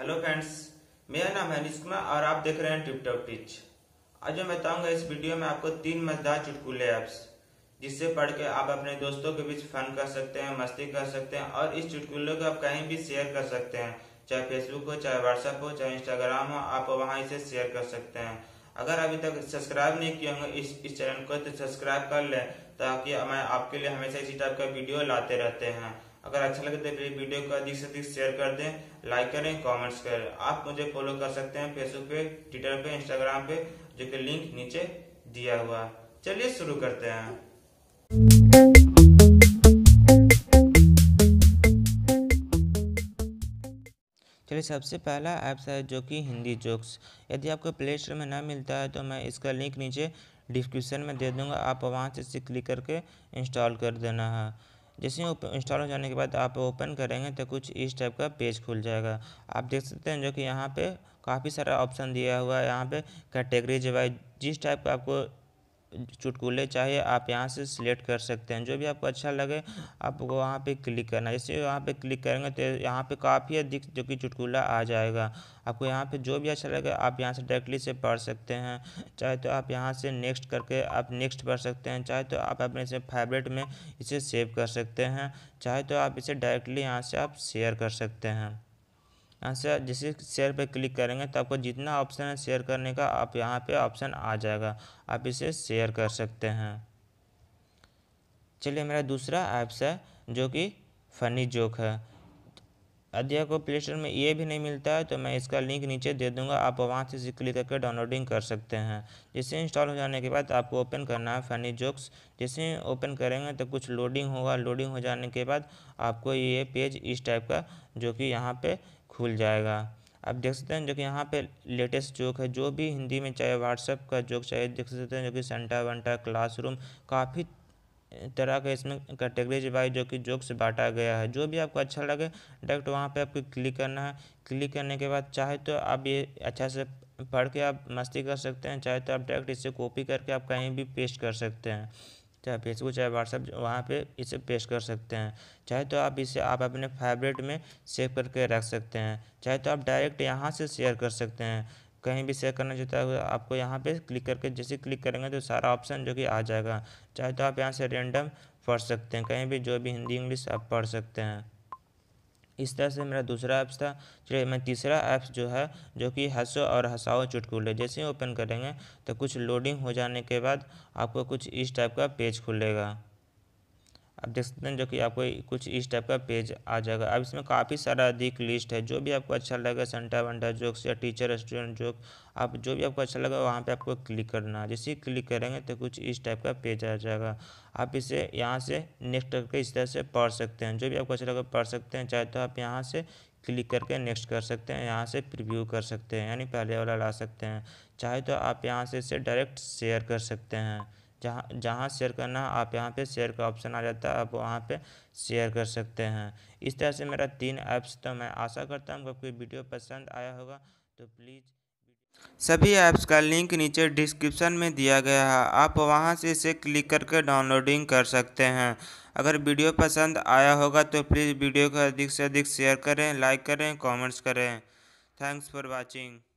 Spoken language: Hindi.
हेलो फ्रेंड्स मेरा नाम है कुमार और आप देख रहे हैं टिपटॉप टिच आज मैं बताऊंगा इस वीडियो में आपको तीन मजेदार चुटकुले ऐप्स जिससे पढ़ के आप अपने दोस्तों के बीच फन कर सकते हैं मस्ती कर सकते हैं और इस चुटकुले को आप कहीं भी शेयर कर सकते हैं चाहे फेसबुक हो चाहे व्हाट्सएप हो चाहे इंस्टाग्राम हो आप वहाँ इसे शेयर कर सकते हैं अगर अभी तक सब्सक्राइब नहीं किए होंगे इस, इस चैनल को तो सब्सक्राइब कर लें ताकि मैं आपके लिए हमेशा इसी टाइप का वीडियो लाते रहते हैं अगर अच्छा लगे तो मेरी वीडियो को अधिक से अधिक शेयर कर दें लाइक करें कमेंट्स करें आप मुझे फॉलो कर सकते हैं फेसबुक पे ट्विटर पे इंस्टाग्राम पे जो कि लिंक नीचे दिया हुआ चलिए शुरू करते हैं चलिए सबसे पहला ऐप्स है जो कि हिंदी जोक्स यदि आपको प्ले स्टोर में ना मिलता है तो मैं इसका लिंक नीचे डिस्क्रिप्शन में दे दूंगा आप वहाँ से इसे क्लिक करके इंस्टॉल कर देना है जैसे ही इंस्टॉल हो जाने के बाद आप ओपन करेंगे तो कुछ इस टाइप का पेज खुल जाएगा आप देख सकते हैं जो कि यहाँ पे काफ़ी सारा ऑप्शन दिया हुआ है यहाँ पे कैटेगरीज वाइज जिस टाइप का आपको चुटकुले चाहिए आप यहाँ से सिलेक्ट कर सकते हैं जो भी आपको अच्छा लगे आप वहाँ पे क्लिक करना जैसे वहाँ पे क्लिक करेंगे तो यहाँ पे काफ़ी अधिक जो कि चुटकुला आ जाएगा आपको यहाँ पे जो भी अच्छा लगे आप यहाँ से डायरेक्टली से पढ़ सकते हैं चाहे तो आप यहाँ से नेक्स्ट करके आप नेक्स्ट पढ़ सकते हैं चाहे तो आप अपने से फेवरेट में इसे सेव कर सकते हैं चाहे तो आप इसे डायरेक्टली यहाँ से आप शेयर कर सकते हैं यहाँ से जैसे शेयर पे क्लिक करेंगे तो आपको जितना ऑप्शन है शेयर करने का आप यहाँ पे ऑप्शन आ जाएगा आप इसे शेयर कर सकते हैं चलिए मेरा दूसरा ऐप्स है जो कि फनी जोक है यदि को प्ले स्टोर में ये भी नहीं मिलता है तो मैं इसका लिंक नीचे दे दूंगा आप वहाँ से इसे क्लिक करके डाउनलोडिंग कर सकते हैं जिसे इंस्टॉल हो जाने के बाद आपको ओपन करना है फनी जोक्स जैसे ओपन करेंगे तो कुछ लोडिंग होगा लोडिंग हो जाने के बाद आपको ये पेज इस टाइप का जो कि यहाँ पे खुल जाएगा आप देख सकते हैं जो कि यहाँ पे लेटेस्ट जोक है जो भी हिंदी में चाहे व्हाट्सएप का जोक चाहे देख सकते हैं जो कि सेंटा वंटा क्लासरूम काफ़ी तरह का इसमें कैटेगरीज वाइज जो कि जोक से बांटा गया है जो भी आपको अच्छा लगे डायरेक्ट वहाँ पे आपको क्लिक करना है क्लिक करने के बाद चाहे तो आप ये अच्छा से पढ़ के आप मस्ती कर सकते हैं चाहे तो आप डायरेक्ट इसे कॉपी करके आप कहीं भी पेस्ट कर सकते हैं चाहे फेसबुक चाहे व्हाट्सअप वहाँ पे इसे पेश कर सकते हैं चाहे तो आप इसे आप अपने फेवरेट में सेव करके रख सकते हैं चाहे तो आप डायरेक्ट यहाँ से शेयर कर सकते हैं कहीं भी शेयर करना चाहता है आपको यहाँ पे क्लिक करके जैसे क्लिक करेंगे तो सारा ऑप्शन जो कि आ जाएगा चाहे तो आप यहाँ से रेंडम पढ़ सकते हैं कहीं भी जो भी हिंदी इंग्लिश आप पढ़ सकते हैं इस तरह से मेरा दूसरा ऐप्स था चलिए मैं तीसरा ऐप्स जो है जो कि हंसो और हंसाओ चुटकुले जैसे ही ओपन करेंगे तो कुछ लोडिंग हो जाने के बाद आपको कुछ इस टाइप का पेज खुलेगा आप देख सकते हैं जो कि आपको कुछ इस टाइप का पेज आ जाएगा अब इसमें काफ़ी सारा अधिक लिस्ट है जो भी आपको अच्छा लगेगा सेंटर वंटा जोक्स या टीचर स्टूडेंट जोक आप जो भी आपको अच्छा लगे वहाँ पे आपको क्लिक करना है जैसे क्लिक करेंगे तो कुछ इस टाइप का पेज आ जाएगा आप इसे यहाँ से नेक्स्ट करके इस तरह से पढ़ सकते हैं जो भी आपको अच्छा लगे पढ़ सकते हैं चाहे तो आप यहाँ से क्लिक करके नेक्स्ट कर सकते हैं यहाँ से प्रिव्यू कर सकते हैं यानी पहले वाला ला सकते हैं चाहे तो आप यहाँ से इसे डायरेक्ट शेयर कर सकते हैं जहाँ जहाँ शेयर करना है आप यहाँ पे शेयर का ऑप्शन आ जाता है आप वहाँ पे शेयर कर सकते हैं इस तरह से मेरा तीन ऐप्स तो मैं आशा करता हूँ आपको वीडियो पसंद आया होगा तो प्लीज़ सभी ऐप्स का लिंक नीचे डिस्क्रिप्शन में दिया गया है आप वहां से इसे क्लिक करके डाउनलोडिंग कर सकते हैं अगर वीडियो पसंद आया होगा तो प्लीज़ वीडियो को अधिक से अधिक शेयर करें लाइक करें कमेंट्स करें थैंक्स फॉर वाचिंग